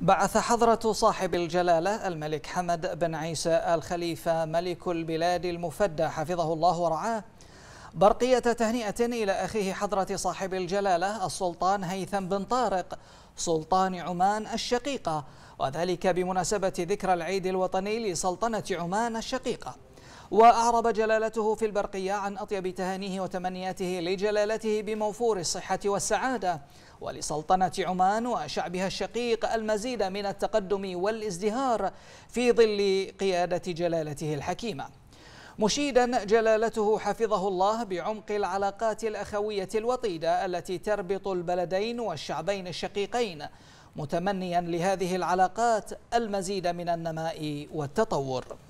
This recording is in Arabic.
بعث حضرة صاحب الجلالة الملك حمد بن عيسى الخليفة ملك البلاد المفدى حفظه الله ورعاه برقية تهنئة إلى أخيه حضرة صاحب الجلالة السلطان هيثم بن طارق سلطان عمان الشقيقة وذلك بمناسبة ذكرى العيد الوطني لسلطنة عمان الشقيقة وأعرب جلالته في البرقية عن أطيب تهانيه وتمنياته لجلالته بموفور الصحة والسعادة ولسلطنة عمان وشعبها الشقيق المزيد من التقدم والازدهار في ظل قيادة جلالته الحكيمة مشيدا جلالته حفظه الله بعمق العلاقات الأخوية الوطيدة التي تربط البلدين والشعبين الشقيقين متمنيا لهذه العلاقات المزيد من النماء والتطور